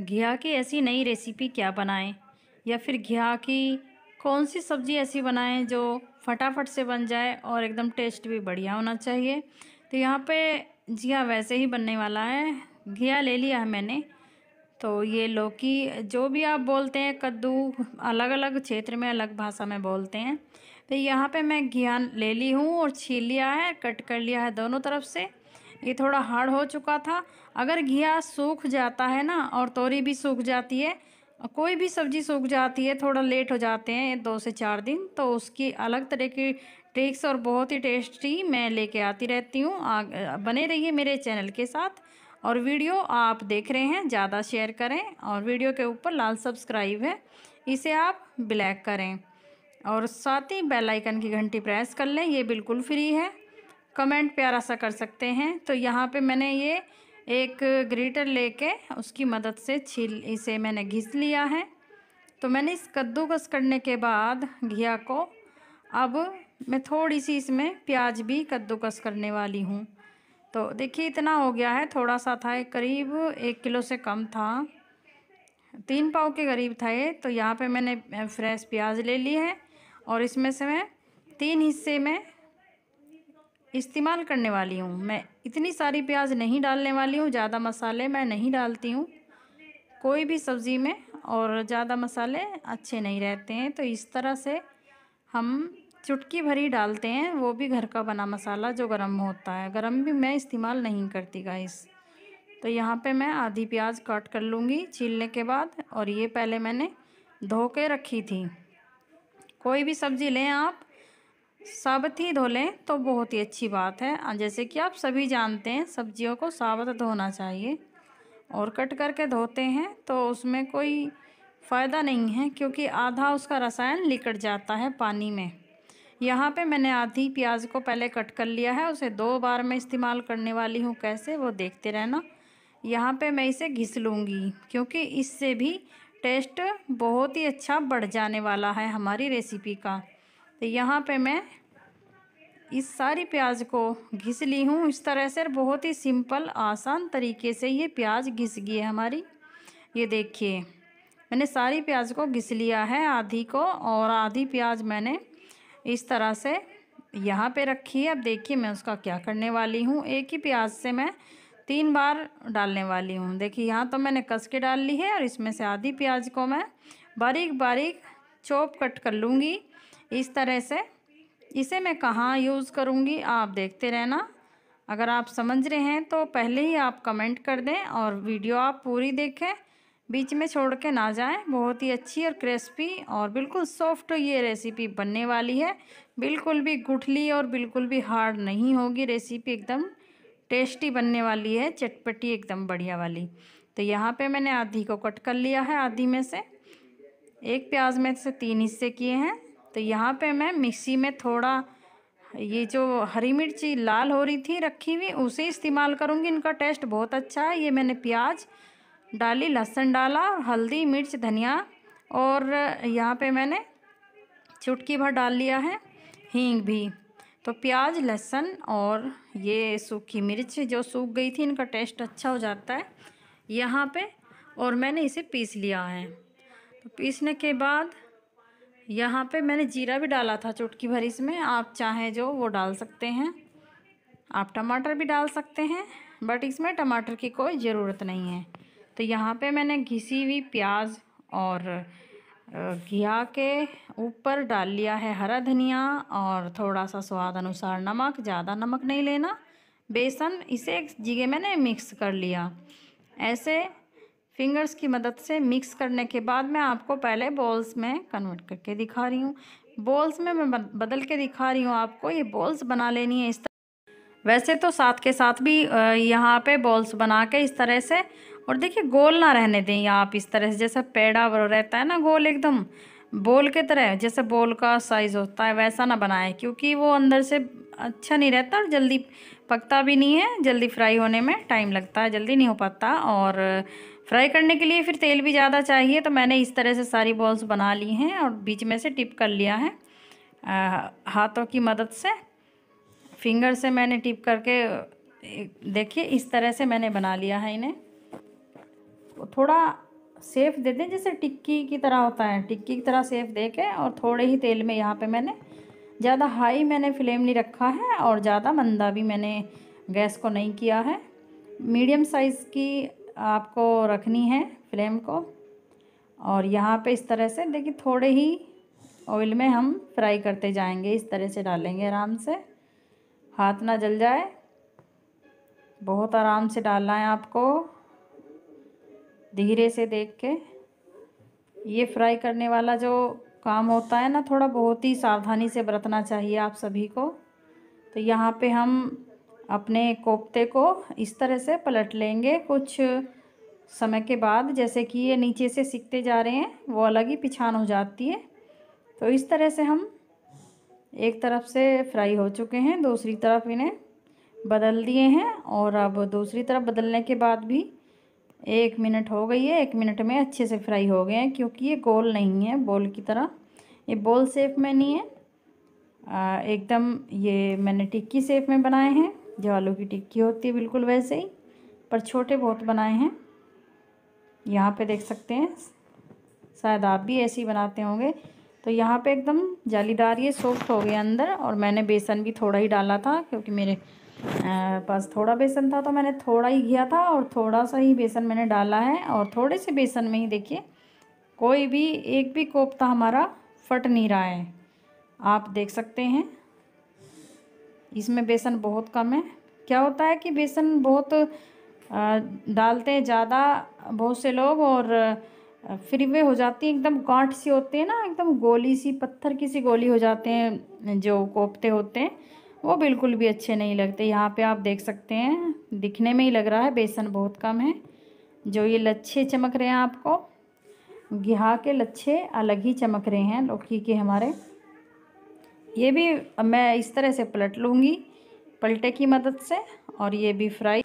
घिया की ऐसी नई रेसिपी क्या बनाएं या फिर घिया की कौन सी सब्ज़ी ऐसी बनाएं जो फटाफट से बन जाए और एकदम टेस्ट भी बढ़िया होना चाहिए तो यहाँ पे घिया वैसे ही बनने वाला है घिया ले लिया है मैंने तो ये लौकी जो भी आप बोलते हैं कद्दू अलग अलग क्षेत्र में अलग भाषा में बोलते हैं तो यहाँ पे मैं घिया ले ली हूँ और छील लिया है कट कर लिया है दोनों तरफ से ये थोड़ा हार्ड हो चुका था अगर घिया सूख जाता है ना और तोरी भी सूख जाती है कोई भी सब्ज़ी सूख जाती है थोड़ा लेट हो जाते हैं दो से चार दिन तो उसकी अलग तरह की ट्रिक्स और बहुत ही टेस्टी मैं लेके आती रहती हूँ बने रहिए मेरे चैनल के साथ और वीडियो आप देख रहे हैं ज़्यादा शेयर करें और वीडियो के ऊपर लाल सब्सक्राइब है इसे आप ब्लैक करें और साथ ही बेल आइकन की घंटी प्रेस कर लें ये बिल्कुल फ्री है कमेंट प्यारा सा कर सकते हैं तो यहाँ पे मैंने ये एक ग्रीटर लेके उसकी मदद से छील इसे मैंने घिस लिया है तो मैंने इस कद्दूकस करने के बाद घिया को अब मैं थोड़ी सी इसमें प्याज भी कद्दूकस करने वाली हूँ तो देखिए इतना हो गया है थोड़ा सा था करीब एक किलो से कम था तीन पाव के करीब था ये तो यहाँ पे मैंने फ्रेश प्याज ले ली है और इसमें से मैं तीन हिस्से में इस्तेमाल करने वाली हूँ मैं इतनी सारी प्याज नहीं डालने वाली हूँ ज़्यादा मसाले मैं नहीं डालती हूँ कोई भी सब्ज़ी में और ज़्यादा मसाले अच्छे नहीं रहते हैं तो इस तरह से हम चुटकी भरी डालते हैं वो भी घर का बना मसाला जो गर्म होता है गर्म भी मैं इस्तेमाल नहीं करती गाइस तो यहाँ पे मैं आधी प्याज काट कर लूँगी छीलने के बाद और ये पहले मैंने धो के रखी थी कोई भी सब्ज़ी लें आप साबुत ही धो लें तो बहुत ही अच्छी बात है जैसे कि आप सभी जानते हैं सब्जियों को साबुत धोना चाहिए और कट करके धोते हैं तो उसमें कोई फ़ायदा नहीं है क्योंकि आधा उसका रसायन लिकट जाता है पानी में यहाँ पे मैंने आधी प्याज को पहले कट कर लिया है उसे दो बार में इस्तेमाल करने वाली हूँ कैसे वो देखते रहना यहाँ पे मैं इसे घिस लूँगी क्योंकि इससे भी टेस्ट बहुत ही अच्छा बढ़ जाने वाला है हमारी रेसिपी का तो यहाँ पे मैं इस सारी प्याज को घिस ली हूँ इस तरह से बहुत ही सिंपल आसान तरीके से ये प्याज घिस गई है हमारी ये देखिए मैंने सारी प्याज को घिस लिया है आधी को और आधी प्याज मैंने इस तरह से यहाँ पे रखी है अब देखिए मैं उसका क्या करने वाली हूँ एक ही प्याज से मैं तीन बार डालने वाली हूँ देखिए यहाँ तो मैंने कस के डाल ली है और इसमें से आधी प्याज को मैं बारीक बारीक चॉप कट कर लूँगी इस तरह से इसे मैं कहाँ यूज़ करूँगी आप देखते रहना अगर आप समझ रहे हैं तो पहले ही आप कमेंट कर दें और वीडियो आप पूरी देखें बीच में छोड़ के ना जाएं बहुत ही अच्छी और क्रिस्पी और बिल्कुल सॉफ्ट ये रेसिपी बनने वाली है बिल्कुल भी गुठली और बिल्कुल भी हार्ड नहीं होगी रेसिपी एकदम टेस्टी बनने वाली है चटपटी एकदम बढ़िया वाली तो यहाँ पे मैंने आधी को कट कर लिया है आधी में से एक प्याज में से तीन हिस्से किए हैं तो यहाँ पे मैं मिक्सी में थोड़ा ये जो हरी मिर्ची लाल हो रही थी रखी हुई उसे इस्तेमाल करूँगी इनका टेस्ट बहुत अच्छा है ये मैंने प्याज डाली लहसुन डाला हल्दी मिर्च धनिया और यहाँ पे मैंने चुटकी भर डाल लिया है हींग भी तो प्याज लहसुन और ये सूखी मिर्च जो सूख गई थी इनका टेस्ट अच्छा हो जाता है यहाँ पे और मैंने इसे पीस लिया है तो पीसने के बाद यहाँ पे मैंने जीरा भी डाला था चुटकी भरी इसमें आप चाहें जो वो डाल सकते हैं आप टमाटर भी डाल सकते हैं बट इसमें टमाटर की कोई ज़रूरत नहीं है तो यहाँ पे मैंने घिसी हुई प्याज और घिया के ऊपर डाल लिया है हरा धनिया और थोड़ा सा स्वाद अनुसार नमक ज़्यादा नमक नहीं लेना बेसन इसे एक जगह मैंने मिक्स कर लिया ऐसे फिंगर्स की मदद से मिक्स करने के बाद मैं आपको पहले बॉल्स में कन्वर्ट करके दिखा रही हूँ बॉल्स में मैं बदल के दिखा रही हूँ आपको ये बॉल्स बना लेनी है इस तरह वैसे तो साथ के साथ भी यहाँ पे बॉल्स बना के इस तरह से और देखिए गोल ना रहने दें आप इस तरह से जैसा पेड़ा रहता है ना गोल एकदम बोल के तरह तो जैसे बोल का साइज़ होता है वैसा ना बनाए क्योंकि वो अंदर से अच्छा नहीं रहता और जल्दी पकता भी नहीं है जल्दी फ्राई होने में टाइम लगता है जल्दी नहीं हो पाता और फ्राई करने के लिए फिर तेल भी ज़्यादा चाहिए तो मैंने इस तरह से सारी बॉल्स बना ली हैं और बीच में से टिप कर लिया है आ, हाथों की मदद से फिंगर से मैंने टिप करके देखिए इस तरह से मैंने बना लिया है इन्हें थोड़ा सेफ दे दें जैसे टिक्की की तरह होता है टिक्की की तरह सेफ दे के और थोड़े ही तेल में यहाँ पे मैंने ज़्यादा हाई मैंने फ्लेम नहीं रखा है और ज़्यादा मंदा भी मैंने गैस को नहीं किया है मीडियम साइज़ की आपको रखनी है फ्लेम को और यहाँ पे इस तरह से देखिए थोड़े ही ऑयल में हम फ्राई करते जाएंगे इस तरह से डालेंगे आराम से हाथ ना जल जाए बहुत आराम से डालना है आपको धीरे से देख के ये फ्राई करने वाला जो काम होता है ना थोड़ा बहुत ही सावधानी से बरतना चाहिए आप सभी को तो यहाँ पे हम अपने कोफ्ते को इस तरह से पलट लेंगे कुछ समय के बाद जैसे कि ये नीचे से सीखते जा रहे हैं वो अलग ही पिछान हो जाती है तो इस तरह से हम एक तरफ से फ्राई हो चुके हैं दूसरी तरफ इन्हें बदल दिए हैं और अब दूसरी तरफ बदलने के बाद भी एक मिनट हो गई है एक मिनट में अच्छे से फ्राई हो गए हैं क्योंकि ये गोल नहीं है बॉल की तरह ये बॉल सेफ में नहीं है एकदम ये मैंने टिक्की सेप में बनाए हैं जो आलू की टिक्की होती है बिल्कुल वैसे ही पर छोटे बहुत बनाए हैं यहाँ पे देख सकते हैं शायद आप भी ऐसे ही बनाते होंगे तो यहाँ पे एकदम जालीदार ये सॉफ्ट हो गया अंदर और मैंने बेसन भी थोड़ा ही डाला था क्योंकि मेरे पास थोड़ा बेसन था तो मैंने थोड़ा ही घिया था और थोड़ा सा ही बेसन मैंने डाला है और थोड़े से बेसन में ही देखिए कोई भी एक भी कोफ्ता हमारा फट नहीं रहा है आप देख सकते हैं इसमें बेसन बहुत कम है क्या होता है कि बेसन बहुत डालते हैं ज़्यादा बहुत से लोग और फिर वे हो जाती हैं एकदम गांठ सी होती है ना एकदम गोली सी पत्थर की सी गोली हो जाते हैं जो कोफ्ते होते हैं वो बिल्कुल भी अच्छे नहीं लगते यहाँ पे आप देख सकते हैं दिखने में ही लग रहा है बेसन बहुत कम है जो ये लच्छे चमक रहे हैं आपको गिहा के लच्छे अलग ही चमक रहे हैं लौकी के हमारे ये भी मैं इस तरह से पलट लूँगी पलटे की मदद से और ये भी फ्राई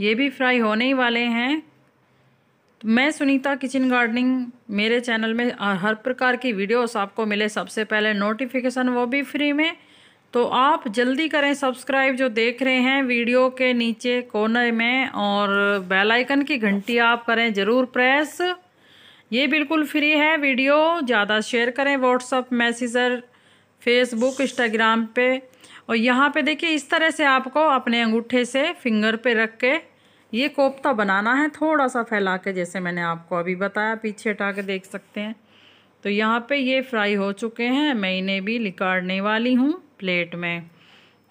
ये भी फ्राई होने ही वाले हैं तो मैं सुनीता किचन गार्डनिंग मेरे चैनल में हर प्रकार की वीडियोस आपको मिले सबसे पहले नोटिफिकेशन वो भी फ्री में तो आप जल्दी करें सब्सक्राइब जो देख रहे हैं वीडियो के नीचे कोने में और बेल आइकन की घंटी आप करें ज़रूर प्रेस ये बिल्कुल फ्री है वीडियो ज़्यादा शेयर करें व्हाट्सअप मैसेजर फेसबुक इंस्टाग्राम पे और यहाँ पे देखिए इस तरह से आपको अपने अंगूठे से फिंगर पे रख के ये कोफ्ता बनाना है थोड़ा सा फैला के जैसे मैंने आपको अभी बताया पीछे हटा के देख सकते हैं तो यहाँ पे ये फ्राई हो चुके हैं मैं इन्हें भी निकालने वाली हूँ प्लेट में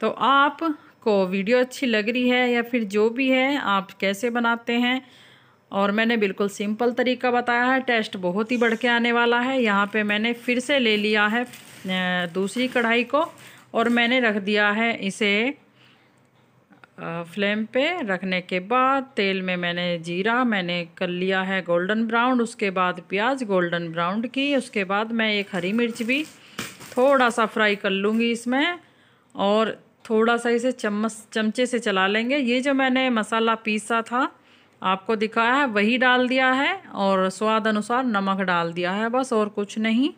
तो आप को वीडियो अच्छी लग रही है या फिर जो भी है आप कैसे बनाते हैं और मैंने बिल्कुल सिंपल तरीका बताया है टेस्ट बहुत ही बढ़ के आने वाला है यहाँ पे मैंने फिर से ले लिया है दूसरी कढ़ाई को और मैंने रख दिया है इसे फ्लेम पे रखने के बाद तेल में मैंने जीरा मैंने कर लिया है गोल्डन ब्राउन उसके बाद प्याज गोल्डन ब्राउन की उसके बाद मैं एक हरी मिर्च भी थोड़ा सा फ्राई कर लूँगी इसमें और थोड़ा सा इसे चम्मच चमचे से चला लेंगे ये जो मैंने मसाला पीसा था आपको दिखाया है वही डाल दिया है और स्वाद अनुसार नमक डाल दिया है बस और कुछ नहीं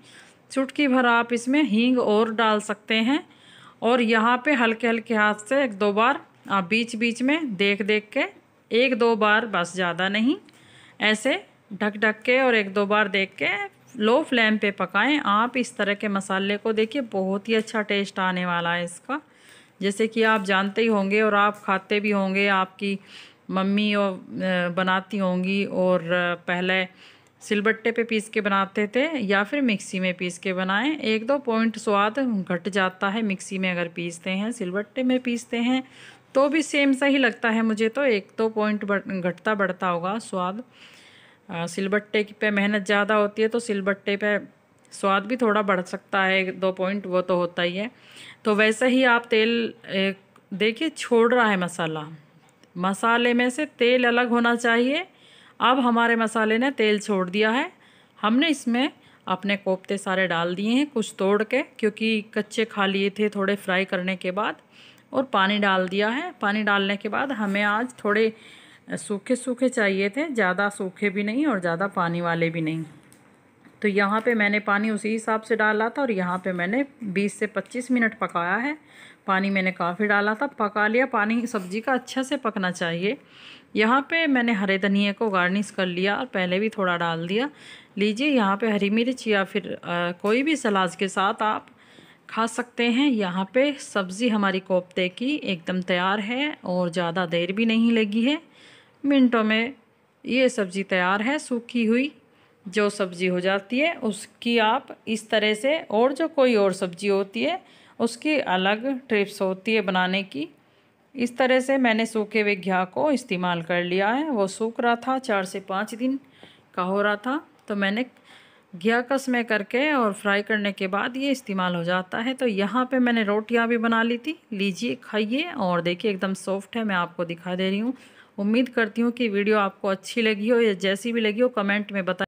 चुटकी भर आप इसमें हींग और डाल सकते हैं और यहाँ पे हल्के हल्के हाथ से एक दो बार आप बीच बीच में देख देख के एक दो बार बस ज़्यादा नहीं ऐसे ढक ढक के और एक दो बार देख के लो फ्लेम पे पकाएं आप इस तरह के मसाले को देखिए बहुत ही अच्छा टेस्ट आने वाला है इसका जैसे कि आप जानते ही होंगे और आप खाते भी होंगे आपकी मम्मी और बनाती होंगी और पहले सिलबट्टे पे पीस के बनाते थे या फिर मिक्सी में पीस के बनाएं एक दो पॉइंट स्वाद घट जाता है मिक्सी में अगर पीसते हैं सिलबट्टे में पीसते हैं तो भी सेम सा ही लगता है मुझे तो एक दो पॉइंट घटता बढ़ता होगा स्वाद सिलबट्टे पे मेहनत ज़्यादा होती है तो सिलबट्टे पे स्वाद भी थोड़ा बढ़ सकता है दो पॉइंट वो तो होता ही है तो वैसे ही आप तेल देखिए छोड़ रहा है मसाला मसाले में से तेल अलग होना चाहिए अब हमारे मसाले ने तेल छोड़ दिया है हमने इसमें अपने कोफ्ते सारे डाल दिए हैं कुछ तोड़ के क्योंकि कच्चे खा लिए थे थोड़े फ्राई करने के बाद और पानी डाल दिया है पानी डालने के बाद हमें आज थोड़े सूखे सूखे चाहिए थे ज़्यादा सूखे भी नहीं और ज़्यादा पानी वाले भी नहीं तो यहाँ पे मैंने पानी उसी हिसाब से डाला था और यहाँ पे मैंने 20 से 25 मिनट पकाया है पानी मैंने काफ़ी डाला था पका लिया पानी सब्जी का अच्छा से पकना चाहिए यहाँ पे मैंने हरे धनिए को गार्निश कर लिया और पहले भी थोड़ा डाल दिया लीजिए यहाँ पे हरी मिर्च या फिर आ, कोई भी सलाद के साथ आप खा सकते हैं यहाँ पर सब्ज़ी हमारी कोफ्ते की एकदम तैयार है और ज़्यादा देर भी नहीं लगी है मिनटों में ये सब्ज़ी तैयार है सूखी हुई जो सब्ज़ी हो जाती है उसकी आप इस तरह से और जो कोई और सब्ज़ी होती है उसकी अलग ट्रिप्स होती है बनाने की इस तरह से मैंने सूखे हुए घिया को इस्तेमाल कर लिया है वो सूख रहा था चार से पाँच दिन का हो रहा था तो मैंने घिया कस में करके और फ्राई करने के बाद ये इस्तेमाल हो जाता है तो यहाँ पे मैंने रोटियाँ भी बना ली थी लीजिए खाइए और देखिए एकदम सॉफ्ट है मैं आपको दिखा दे रही हूँ उम्मीद करती हूँ कि वीडियो आपको अच्छी लगी हो या जैसी भी लगी हो कमेंट में बता